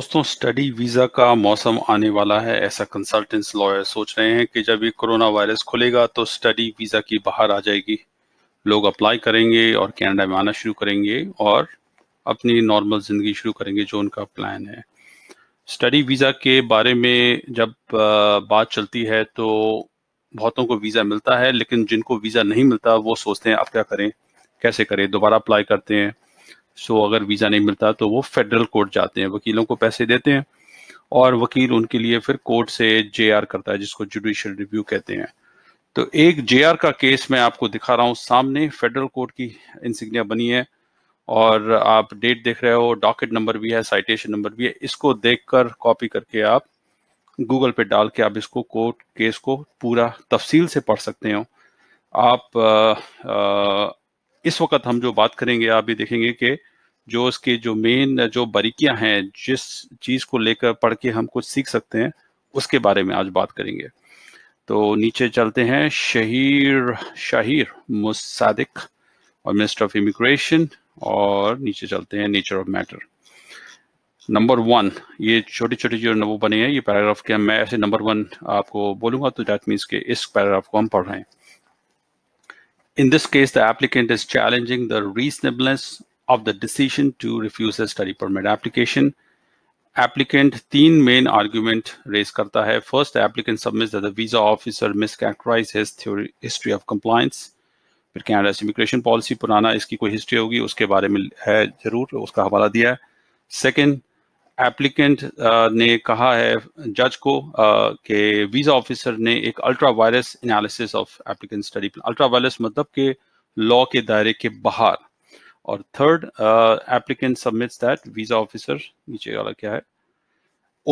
दोस्तों study visa का मौसम आने वाला है ऐसा कंसल्टेंट्स लॉयर सोच रहे हैं कि जब ये कोरोना वायरस खुलेगा तो स्टडी वीजा की बाहर आ जाएगी लोग अप्लाई करेंगे और कनाडा में आना शुरू करेंगे और अपनी नॉर्मल जिंदगी शुरू करेंगे जो उनका प्लान है स्टडी वीजा के बारे में जब बात चलती है तो बहुतों को वीजा मिलता है लेकिन जिनको वीजा नहीं मिलता वो सोचते हैं अब क्या करें कैसे करें दोबारा अप्लाई करते हैं सो अगर वीज़ा नहीं मिलता तो वो फेडरल कोर्ट जाते हैं वकीलों को पैसे देते हैं और वकील उनके लिए फिर कोर्ट से जे आर करता है जिसको जुडिशल रिव्यू कहते हैं तो एक जे आर का केस मैं आपको दिखा रहा हूँ सामने फेडरल कोर्ट की इंसिग्निया बनी है और आप डेट देख रहे हो डॉकेट नंबर भी है साइटेशन नंबर भी है इसको देखकर कॉपी करके आप गूगल पे डाल के आप इसको कोर्ट केस को पूरा तफसील से पढ़ सकते हो आप आ, आ, इस वक्त हम जो बात करेंगे आप भी देखेंगे कि जो उसके जो मेन जो बारीकियां हैं जिस चीज को लेकर पढ़ के हम कुछ सीख सकते हैं उसके बारे में आज बात करेंगे तो नीचे चलते हैं शहीर शाहिर मुसादिक और मिनिस्टर ऑफ इमिग्रेशन और नीचे चलते हैं nature of matter number one ये छोटी छोटी जो वो बने हैं ये पैराग्राफ के मैं ऐसे नंबर वन आपको बोलूंगा तो दैट मीन्स के इस पैराग्राफ को हम पढ़ रहे हैं In this case, the applicant is challenging the reasonableness of the decision to refuse a study permit application. Applicant teen main argument raise karta hai. First, the applicant submits that the visa officer mischaracterized his theory, history of compliance. फिर Canada से immigration policy पुराना इसकी कोई history होगी उसके बारे में है जरूर उसका हवाला दिया है सेकेंड एप्लीकेंट ने कहा है जज को कि वीज़ा ऑफिसर ने एक ultra vires analysis of applicant study plan ultra vires मतलब के लॉ के दायरे के बाहर और third applicant submits that visa officer नीचे वाला क्या है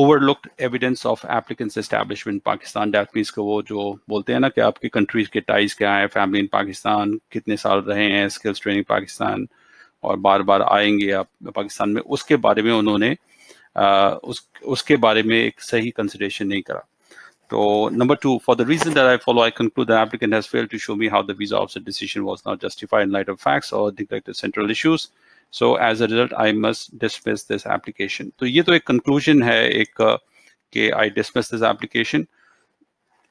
overlooked evidence of applicant's establishment Pakistan that means को वो जो बोलते हैं ना कि आपकी कंट्रीज के टाइज क्या है फैमिली इन पाकिस्तान कितने साल रहे हैं स्किल्स ट्रेनिंग पाकिस्तान और बार बार आएंगे आप पाकिस्तान में उसके बारे में उन्होंने आ, uh, उस उसके बारे में एक सही कंसिडरेशन नहीं करा So number two, for the reason that I follow, I conclude the applicant has failed to show me how the visa offset decision was not justified in light of facts or neglected central issues. So as a result I must dismiss this application तो ये तो एक conclusion है एक uh, कि I dismiss this application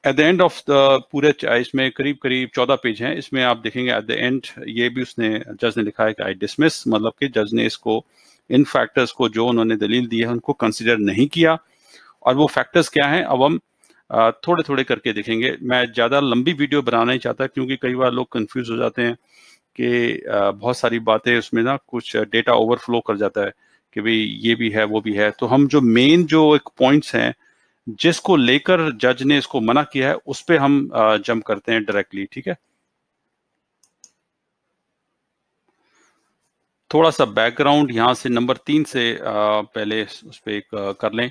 at the end of the पूरे इसमें करीब करीब चौदह पेज हैं इसमें आप देखेंगे एट द एंड ये भी उसने जज ने लिखा है कि आई डिसमिस मतलब कि जज ने इसको इन फैक्टर्स को जो उन्होंने दलील दी है उनको कंसिडर नहीं किया और वो फैक्टर्स क्या हैं अब हम थोड़े थोड़े करके देखेंगे मैं ज़्यादा लंबी वीडियो बनाना ही चाहता क्योंकि कई बार लोग कन्फ्यूज़ हो जाते हैं कि बहुत सारी बातें उसमें ना कुछ डेटा ओवरफ्लो कर जाता है कि भाई ये भी है वो भी है तो हम जो मेन जो एक पॉइंट्स हैं जिसको लेकर जज ने इसको मना किया है उस पर हम जम करते हैं डायरेक्टली ठीक है थोड़ा सा बैकग्राउंड यहाँ से नंबर तीन से पहले उस पर कर लें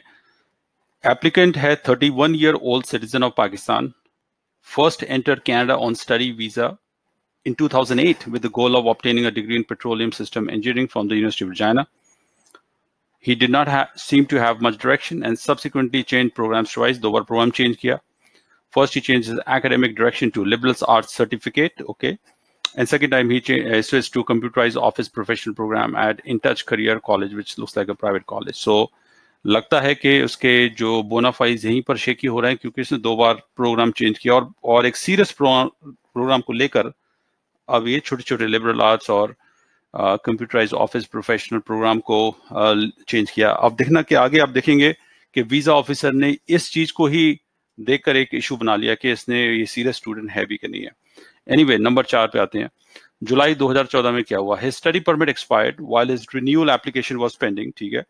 Applicant है 31 year old citizen of Pakistan, first entered Canada on study visa in 2008 with the goal of obtaining a degree in petroleum system engineering from the University of Regina. He did not seem to have much direction and subsequently changed programs twice. The program changed. here. First he changed his academic direction to liberal arts certificate. Okay. And second time he uh, switched to computerized office professional program at InTouch Career College, which looks like a private college. So लगता है कि उसके जो बोनाफाइज यहीं पर shaky हो रहे हैं क्योंकि इसने दो बार प्रोग्राम चेंज किया और और एक सीरियस प्रोग्राम को लेकर अब ये छोटे छोटे लिबरल आर्ट्स और कंप्यूटराइज ऑफिस प्रोफेशनल प्रोग्राम को चेंज किया अब देखना कि आगे आप देखेंगे कि वीज़ा ऑफिसर ने इस चीज़ को ही देखकर एक इशू बना लिया कि इसने ये सीरियस स्टूडेंट है भी कि नहीं है एनी नंबर चार पे आते हैं जुलाई 2014 में क्या हुआ his study study permit expired while his renewal application was pending ठीक है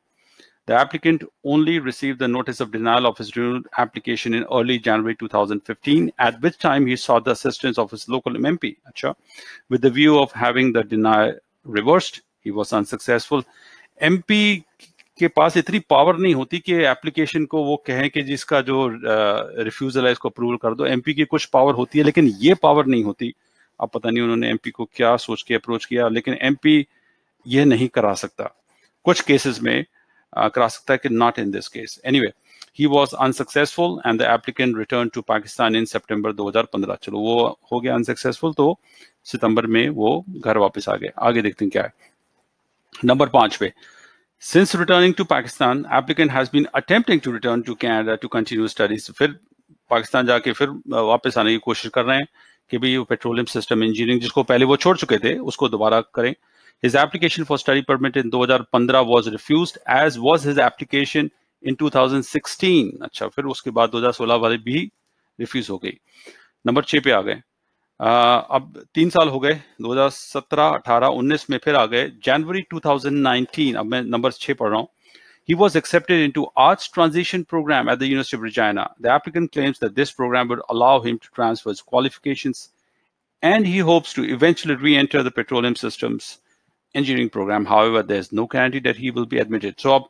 The applicant only received the notice of denial of his renewal application in early January 2015, at which time he sought the assistance of his local MMP, Achha, with the view of having the denial reversed. He was unsuccessful. MP के पास इतनी power नहीं होती कि application को वो कहें कि जिसका जो रिफ्यूजल है इसको अप्रूवल कर दो एमपी की कुछ पावर होती है लेकिन ये पावर नहीं होती अब पता नहीं उन्होंने एमपी को क्या सोच के अप्रोच किया लेकिन एमपी ये नहीं करा सकता कुछ केसेस में करा सकता है कि not in this case anyway he was unsuccessful and the applicant return to Pakistan in September दो हजार पंद्रह चलो वो हो गया अनसक्सेसफुल तो सितंबर में वो घर वापस आ गए आगे देखते हैं क्या है नंबर पांच पे since returning to Pakistan applicant has been attempting to return to Canada to continue studies फिर पाकिस्तान जाके फिर uh, वापस आने की कोशिश कर रहे हैं कि भाई वो पेट्रोलियम सिस्टम इंजीनियरिंग जिसको पहले वो छोड़ चुके थे उसको दोबारा करें His application for study permit in 2015 was refused as was his application in 2016. अच्छा फिर उसके बाद 2016 वाले भी रिफ्यूज हो गई Number छः पे आ गए अब तीन साल हो गए 2017, 18, 19 में फिर आ गए January 2019 अब मैं number छः पढ़ रहा हूँ He was accepted into Arts Transition Program at the University of Regina. The applicant claims that this program would allow him to transfer his qualifications and he hopes to eventually re-enter the petroleum systems engineering program however there is no guarantee that he will be admitted so अब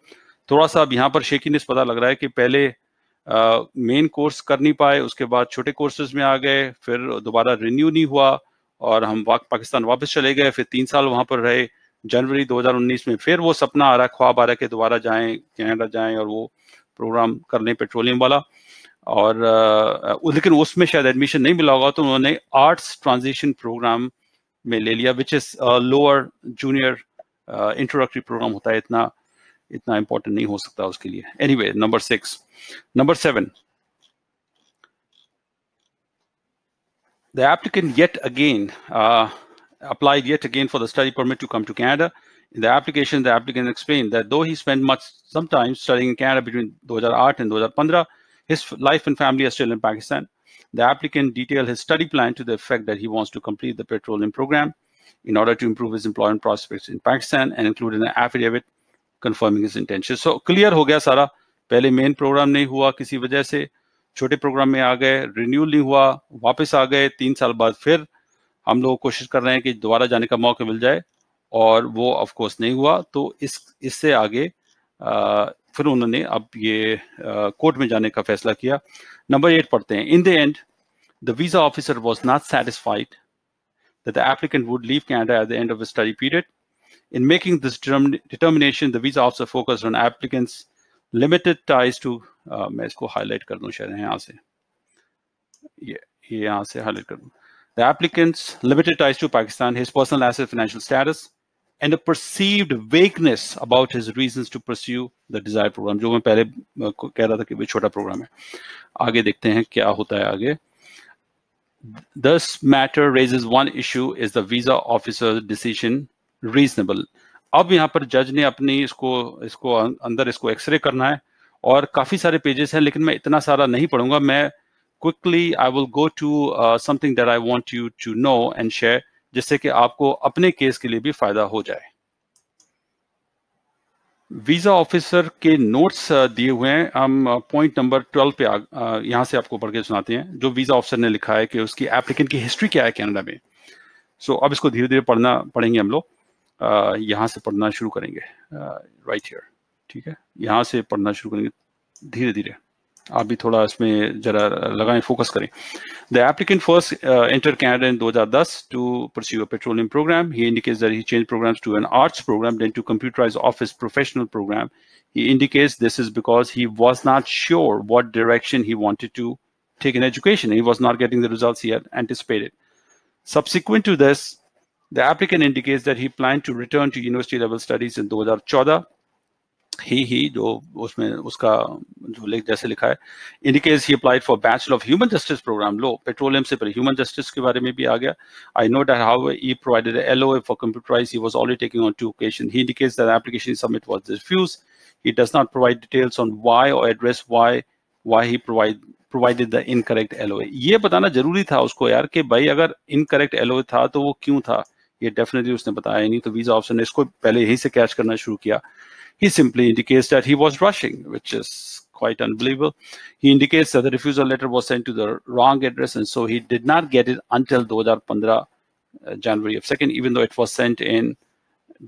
थोड़ा सा अब यहाँ पर shakiness पता लग रहा है कि पहले मेन uh, कोर्स कर नहीं पाए उसके बाद छोटे कोर्सेज में आ गए फिर दोबारा रिन्यू नहीं हुआ और हम वा, पाकिस्तान वापस चले गए फिर तीन साल वहाँ पर रहे जनवरी 2019 में फिर वो सपना आ रहा ख्वाब आ रहा है कि दोबारा जाएं कनाडा जाएं और वो प्रोग्राम कर लें पेट्रोलियम वाला और uh, लेकिन उसमें शायद एडमिशन नहीं मिला होगा तो उन्होंने arts transition program Which is a lower junior junior uh, introductory program. होता है इतना इतना important नहीं हो सकता उसके लिए Anyway, number six, number seven. the applicant yet again uh, applied yet again for the study permit to come to Canada. In the application, the applicant explained that though he spent much some time studying in Canada between 2008 and 2015, his life and family are still in Pakistan. The applicant detailed his study plan to the effect that he wants to complete the petroleum program in order to improve his employment prospects in Pakistan and included an affidavit confirming his intention. So clear ho gaya sara. Pehle main program nahi hua kisi wajah se. छोटे program में आ गए renewal नहीं हुआ वापस आ गए तीन साल बाद फिर हम लोग कोशिश कर रहे हैं कि दोबारा जाने का मौका मिल जाए और वो ऑफकोर्स नहीं हुआ तो इस इससे आगे आ, फिर उन्होंने अब ये कोर्ट में जाने का फैसला किया Number eight In the end, the visa officer was not satisfied that the applicant would leave Canada at the end of the study period. In making this determination, the visa officer focused on applicants' limited ties to. Uh, highlight कर दूं शायद highlight कर The applicant's limited ties to Pakistan, his personal asset, financial status and a perceived vagueness about his reasons to pursue the desired program जो मैं पहले कह रहा था कि वो छोटा प्रोग्राम है आगे देखते हैं This matter raises one issue is the visa officer's decision reasonable अब यहाँ पर जज ने अपनी इसको इसको अंदर इसको एक्सरे करना है और काफी सारे पेजेस हैं लेकिन मैं इतना सारा नहीं पढ़ूंगा मैं quickly I will go to something that I want you to know and share जिससे कि आपको अपने केस के लिए भी फायदा हो जाए वीजा ऑफिसर के नोट्स दिए हुए हैं हम पॉइंट नंबर ट्वेल्व पे यहां से आपको पढ़ के सुनाते हैं जो वीजा ऑफिसर ने लिखा है कि उसकी एप्लीकेंट की हिस्ट्री क्या है कनाडा में सो so, अब इसको धीरे धीरे पढ़ना पढ़ेंगे हम लोग यहां से पढ़ना शुरू करेंगे राइट हियर ठीक है यहां से पढ़ना शुरू करेंगे धीरे धीरे The applicant first uh, entered Canada in focus करें 2010 to pursue a petroleum program he indicates that he changed programs to an arts program then to computerized office professional program he indicates this is because he was not sure what direction he wanted to take in education he was not getting the results he had anticipated subsequent to this the applicant indicates that he planned to return to university level studies in 2014 ही ही जो उसमें उसका जो लेख जैसे लिखा है indicates he applied for bachelor of human justice program लो पेट्रोलियम से पर ह्यूमन जस्टिस के बारे में भी आ गया I know that how he provided L LOA for computerize he was already taking on to occasion he indicates that application submit was refuse he does not provide details on why or address why why he provide provided the provided the incorrect LOA ये बताना जरूरी था उसको यार कि भाई अगर incorrect LOA था तो वो क्यों था ये डेफिनेटली उसने बताया नहीं तो वीजा ऑप्शन ने इसको पहले यहीं से कैच करना शुरू किया He simply indicates that he was rushing, which is quite unbelievable. He indicates that the refusal letter was sent to the wrong address, and so he did not get it until 2015, uh, January of second, even though it was sent in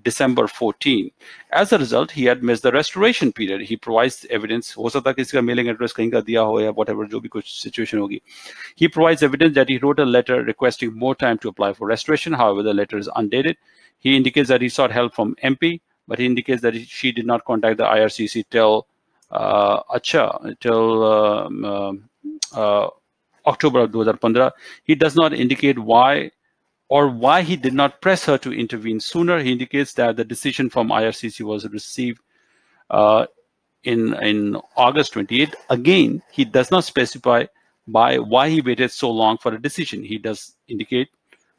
December 14. As a result, he had missed the restoration period. He provides evidence. हो सकता mailing address कहीं का दिया हो whatever जो situation He provides evidence that he wrote a letter requesting more time to apply for restoration. However, the letter is undated. He indicates that he sought help from MP but he indicates that she did not contact the IRCC till uh, Acha, till um, um uh, October of 2015. He does not indicate why or why he did not press her to intervene sooner. He indicates that the decision from IRCC was received uh, in in August 28. Again, he does not specify by why he waited so long for a decision. He does indicate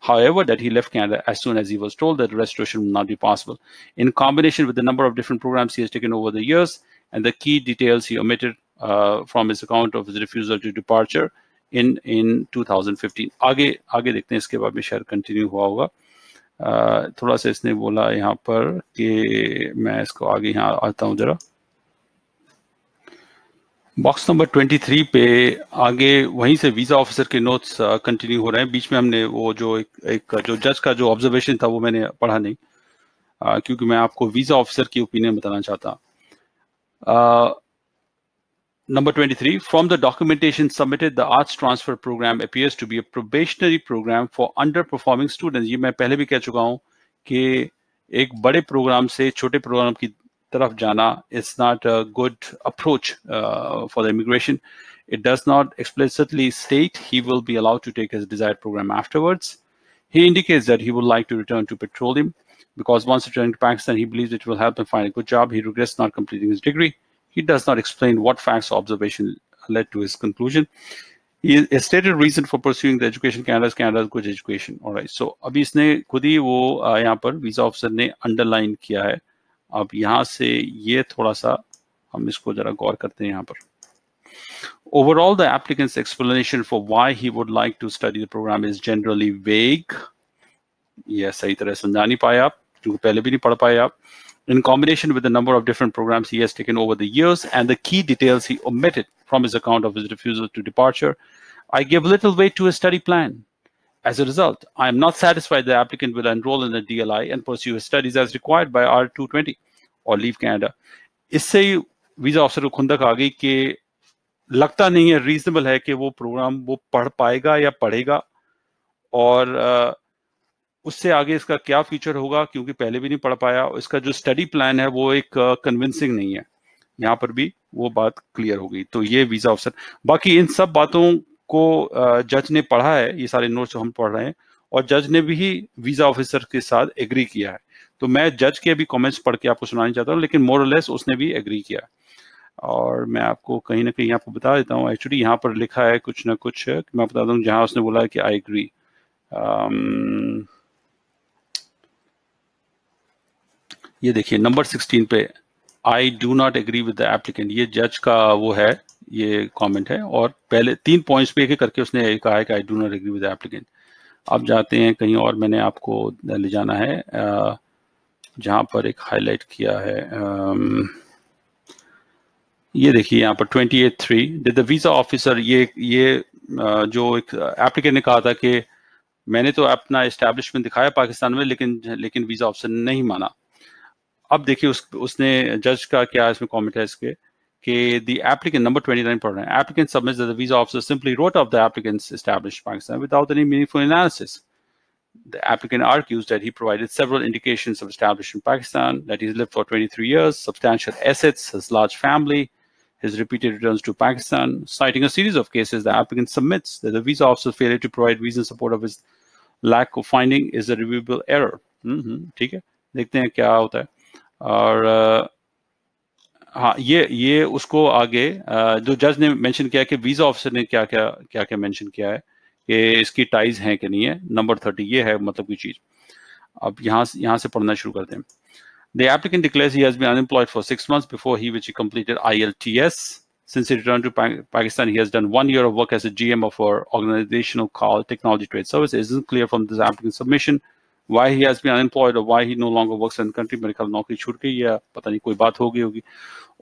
However, that he left Canada as soon as he was told that restoration would not be possible. In combination with the number of different programs he has taken over the years and the key details he omitted uh, from his account of his refusal to departure in in 2015. आगे आगे देखते हैं इसके में continue हुआ होगा uh, थोड़ा इसने बोला यहाँ पर कि मैं इसको आगे यहाँ आता हूँ जरा बॉक्स नंबर 23 पे आगे वहीं से वीजा ऑफिसर के नोट्स कंटिन्यू uh, हो रहे हैं बीच में हमने वो जो एक, एक जो जज का जो ऑब्जर्वेशन था वो मैंने पढ़ा नहीं आ, uh, क्योंकि मैं आपको वीजा ऑफिसर की ओपिनियन बताना चाहता number 23, the documentation submitted the arts transfer program appears to be be probationary program for under performing student ये मैं पहले भी कह चुका हूँ कि एक बड़े प्रोग्राम से छोटे प्रोग्राम की taraf jana is not a good approach uh, for the immigration. It does not explicitly state he will be allowed to take his desired program afterwards. He indicates that he would like to return to petroleum because once returning to Pakistan, he believes it will help him find a good job. He regrets not completing his degree. He does not explain what facts or observation led to his conclusion. He, a stated reason for pursuing the education Canada is Canada's good education. All right. So अभी इसने खुद ही वो uh, यहाँ पर visa officer ने underline किया है अब यहाँ से ये थोड़ा सा हम इसको जरा गौर करते हैं यहाँ पर Overall, the applicant's explanation for why he would like to study the program is generally vague. ये सही तरह समझा नहीं पाए आप क्योंकि पहले भी नहीं पढ़ पाए आप In combination with the number of different programs he has taken over the years and the key details he omitted from his account of his refusal to departure, I give little weight to his study plan. As a result, I am not satisfied the applicant will enroll in the DLI and pursue his studies as required by R220 or leave Canada. इससे visa officer को खुंदक आ गई कि लगता नहीं है reasonable है कि वो प्रोग्राम वो पढ़ पाएगा या पढ़ेगा और उससे आगे इसका क्या फ्यूचर होगा क्योंकि पहले भी नहीं पढ़ पाया इसका जो स्टडी प्लान है वो एक कन्विंसिंग नहीं है यहाँ पर भी वो बात क्लियर हो गई तो ये वीजा ऑफिसर बाकी इन सब बातों को जज ने पढ़ा है ये सारे नोट्स हम पढ़ रहे हैं और जज ने भी वीजा ऑफिसर के साथ एग्री किया है तो मैं जज के अभी कमेंट्स पढ़ के आपको सुनाना चाहता हूँ लेकिन मोरलेस उसने भी एग्री किया और मैं आपको कहीं ना कहीं आपको बता देता हूँ एक्चुअली यहाँ पर लिखा है कुछ ना कुछ मैं बता दूँ जहाँ उसने बोला कि आई एग्री ये देखिए नंबर सिक्सटीन पे I do not agree with the applicant ये जज का वो है ये कमेंट है और पहले तीन पॉइंट्स पे एक करके उसने कहा है कि I do not agree with applicant अब जाते हैं कहीं और मैंने आपको ले जाना है जहाँ पर एक हाईलाइट किया है ये देखिए यहाँ पर ट्वेंटी एट थ्री डिट द वीज़ा ऑफिसर ये ये जो एक एप्लीकेंट ने कहा था कि मैंने तो अपना इस्टेब्लिशमेंट दिखाया पाकिस्तान में लेकिन लेकिन वीज़ा ऑफिसर ने नहीं माना अब देखिए उस उसने जज का क्या इसमें कॉमेंट है इसके the applicant number 29 problem applicant submits that the visa officer simply wrote off the applicant's established Pakistan without any meaningful analysis. The applicant argues that he provided several indications of established in Pakistan, that he's lived for 23 years, substantial assets, his large family, his repeated returns to Pakistan. Citing a series of cases, the applicant submits that the visa officer's failure to provide reason support of his lack of finding is a reviewable error. Mm-hmm. ठीक है देखते हैं क्या होता है हाँ ये ये उसको आगे जो जज ने मेंशन किया कि वीजा ऑफिसर ने क्या क्या क्या क्या मेंशन किया है कि इसकी टाइज हैं कि नहीं है नंबर थर्टी ये है मतलब की चीज अब यहाँ यहाँ से पढ़ना शुरू करते हैं The applicant declares he has been unemployed for six months before he which he completed ILTS. Since he returned to Pakistan, he has done one year of work as a GM of our organizational call technology trade service. It isn't clear from this applicant submission why he has been unemployed or why he no longer works in the country मेरे ख्याल नौकरी छूट गई या पता नहीं कोई बात हो गई होगी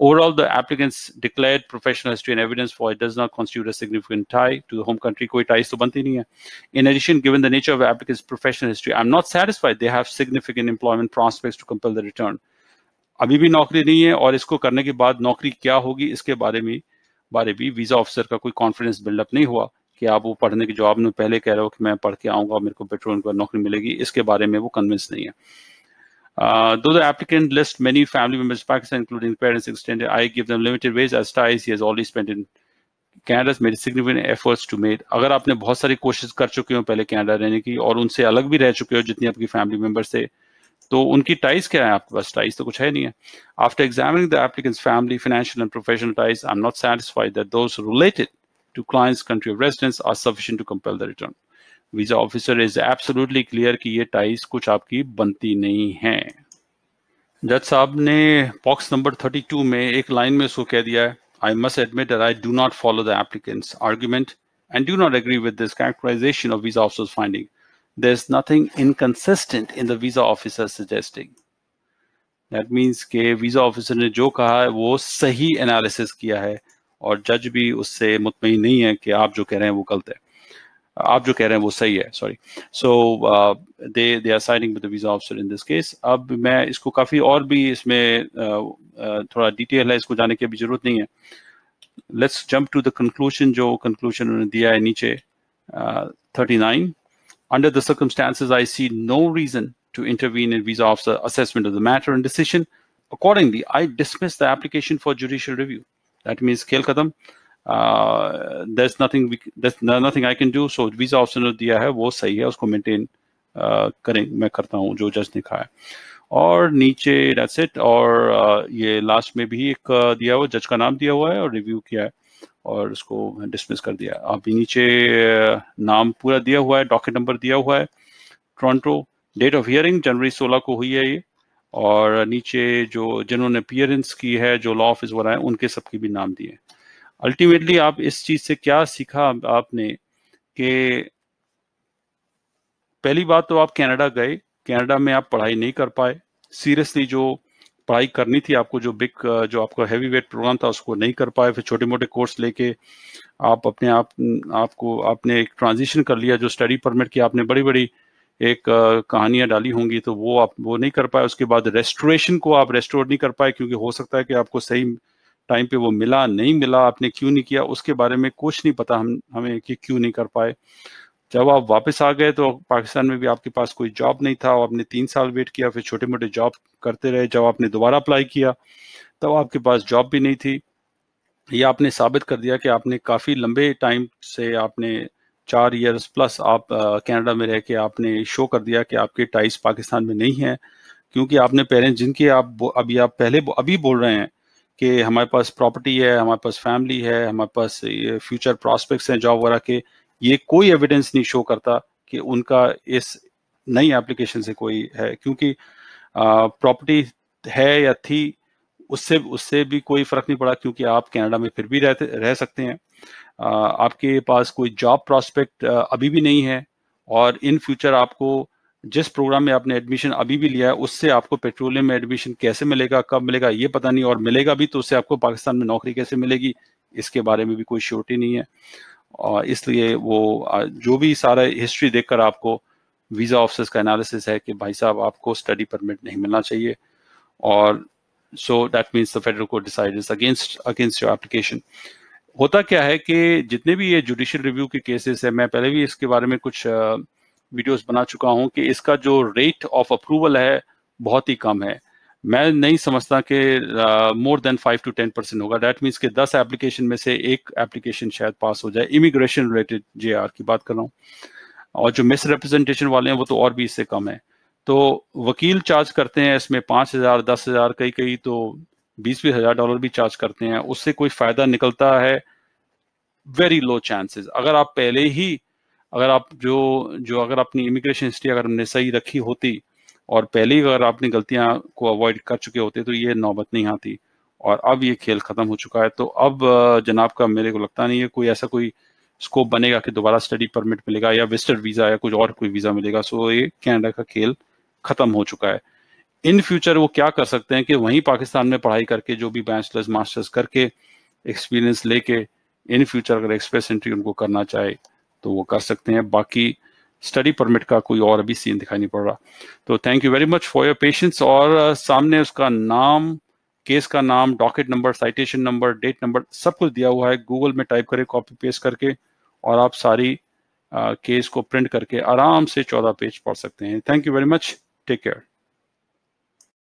Overall, the applicant's declared professional history and evidence for it does not constitute a significant tie to the home country. कोई ties तो बनती नहीं है. In addition, given the nature of the applicant's professional history, I'm not satisfied they have significant employment prospects to compel the return. अभी भी नौकरी नहीं है और इसको करने के बाद नौकरी क्या होगी इसके बारे में बारे भी वीजा ऑफिसर का कोई कॉन्फिडेंस बिल्डअप कि आप वो पढ़ने की जॉब में पहले कह रहे हो कि मैं पढ़ के आऊँगा मेरे को पेट्रोल पर नौकरी मिलेगी इसके बारे में वो कन्विंस नहीं है दो uh, though the applicant lists many family members in Pakistan, including parents, extended, I give them limited ways as ties he has already spent in Canada has made significant efforts अगर आपने बहुत सारी कोशिश कर चुके हो पहले कनाडा रहने की और उनसे अलग भी रह चुके हो जितनी आपकी फैमिली मेम्बर्स थे तो उनकी टाइज क्या है आपके पास टाइज तो कुछ है नहीं है after examining the applicant's family financial and professional ties I am not satisfied that those related to client's country of residence are sufficient to compel the return. Visa officer is absolutely clear कि ये ties कुछ आपकी बनती नहीं है जज साहब ने box number 32 में एक लाइन में उसको कह must admit that I do not follow the applicant's argument and do not agree with this characterization of visa officer's finding. There's nothing inconsistent in the visa officer suggesting. That means के visa officer ने जो कहा है analysis किया है और जज भी उससे मुतमिन नहीं है कि आप जो कह रहे हैं वो गलत है आप जो कह रहे हैं वो सही है sorry so they they are siding with visa officer in this case अब मैं इसको काफ़ी और भी इसमें uh, uh, थोड़ा डिटेल है इसको जाने की अभी ज़रूरत नहीं है let's jump to the conclusion जो कंक्लूजन उन्होंने दिया है नीचे thirty nine under the circumstances, I see no reason to intervene in visa officer assessment of the matter and decision. Accordingly, I dismiss the application for judicial review. That means खेल खत्म uh, there's nothing we, there's nothing I can do. So visa option जो दिया है वो सही है उसको maintain uh, करें मैं करता हूँ जो जज ने कहा है और नीचे दैट्स इट और uh, ये लास्ट में भी एक uh, दिया हुआ जज का नाम दिया हुआ है और रिव्यू किया है और इसको डिसमिस कर दिया अभी नीचे uh, नाम पूरा दिया हुआ है डॉक्यूमेंट नंबर दिया हुआ है टोरंटो डेट ऑफ हियरिंग जनवरी 16 को हुई है ये और नीचे जो जिन्होंने अपियरेंस की है जो लॉ ऑफिस बनाए उनके सबके भी नाम दिए अल्टीमेटली आप इस चीज से क्या सीखा आपने कि पहली बात तो आप कनाडा गए कनाडा में आप पढ़ाई नहीं कर पाए सीरियसली जो पढ़ाई करनी थी आपको जो बिग जो आपका हैवी वेट प्रोग्राम था उसको नहीं कर पाए फिर छोटे मोटे कोर्स लेके आप अपने आप आपको आपने एक ट्रांजिशन कर लिया जो स्टडी परमिट की आपने बड़ी बड़ी एक कहानियां डाली होंगी तो वो आप वो नहीं कर पाए उसके बाद रेस्टोरेशन को आप रेस्टोर नहीं कर पाए क्योंकि हो सकता है कि आपको सही टाइम पे वो मिला नहीं मिला आपने क्यों नहीं किया उसके बारे में कुछ नहीं पता हम हमें कि क्यों नहीं कर पाए जब आप वापस आ गए तो पाकिस्तान में भी आपके पास कोई जॉब नहीं था आपने तीन साल वेट किया फिर छोटे मोटे जॉब करते रहे जब आपने दोबारा अप्लाई किया तब आपके पास जॉब भी नहीं थी ये आपने साबित कर दिया कि आपने काफ़ी लंबे टाइम से आपने चार ईयर्स प्लस आप कनाडा में रह के आपने शो कर दिया कि आपके टाइस पाकिस्तान में नहीं है क्योंकि आपने पेरेंट्स जिनके आप अभी आप पहले अभी बोल रहे हैं कि हमारे पास प्रॉपर्टी है हमारे पास फैमिली है हमारे पास फ्यूचर प्रॉस्पेक्ट्स हैं जॉब वगैरह के ये कोई एविडेंस नहीं शो करता कि उनका इस नई एप्लीकेशन से कोई है क्योंकि प्रॉपर्टी है या थी उससे उससे भी कोई फर्क नहीं पड़ा क्योंकि आप कनाडा में फिर भी रहते रह सकते हैं आपके पास कोई जॉब प्रॉस्पेक्ट अभी भी नहीं है और इन फ्यूचर आपको जिस प्रोग्राम में आपने एडमिशन अभी भी लिया है उससे आपको पेट्रोलियम में एडमिशन कैसे मिलेगा कब मिलेगा ये पता नहीं और मिलेगा भी तो उससे आपको पाकिस्तान में नौकरी कैसे मिलेगी इसके बारे में भी कोई श्योरिटी नहीं है और इसलिए वो जो भी सारा हिस्ट्री देखकर आपको वीज़ा ऑफिसर्स का एनालिसिस है कि भाई साहब आपको स्टडी परमिट नहीं मिलना चाहिए और so that means the federal court decide against against your application होता क्या है कि जितने भी ये जुडिशियल रिव्यू के केसेस है मैं पहले भी इसके बारे में कुछ वीडियोस बना चुका हूं कि इसका जो रेट ऑफ अप्रूवल है बहुत ही कम है मैं नहीं समझता कि more than five to ten percent होगा डेट मीन्स के दस एप्लीकेशन में से एक एप्लीकेशन शायद पास हो जाए इमिग्रेशन रिलेटेड जे की बात कर रहा हूँ और जो मिस रिप्रेजेंटेशन वाले हैं वो तो और भी इससे कम है तो वकील चार्ज करते हैं इसमें पाँच हज़ार दस हज़ार कई कई तो बीस बीस हजार डॉलर भी चार्ज करते हैं उससे कोई फायदा निकलता है वेरी लो चांसेस अगर आप पहले ही अगर आप जो जो अगर अपनी इमिग्रेशन हिस्ट्री अगर हमने सही रखी होती और पहले ही अगर आपने गलतियां को अवॉइड कर चुके होते तो ये नौबत नहीं आती और अब ये खेल खत्म हो चुका है तो अब जनाब का मेरे को लगता नहीं है कोई ऐसा कोई स्कोप बनेगा कि दोबारा स्टडी परमिट मिलेगा या विस्टर वीजा या कुछ और कोई वीजा मिलेगा सो ये कैनेडा का खेल खत्म हो चुका है इन फ्यूचर वो क्या कर सकते हैं कि वहीं पाकिस्तान में पढ़ाई करके जो भी बैचलर्स मास्टर्स करके एक्सपीरियंस लेके इन फ्यूचर अगर एक्सप्रेस एंट्री उनको करना चाहे तो वो कर सकते हैं बाकी स्टडी परमिट का कोई और अभी सीन दिखाई नहीं पड़ रहा तो thank you very much for your patience और uh, सामने उसका नाम केस का नाम docket number citation number date number सब कुछ दिया हुआ है गूगल में टाइप करें कॉपी पेस्ट करके और आप सारी केस uh, को प्रिंट करके आराम से चौदह पेज पढ़ सकते हैं thank you very much take care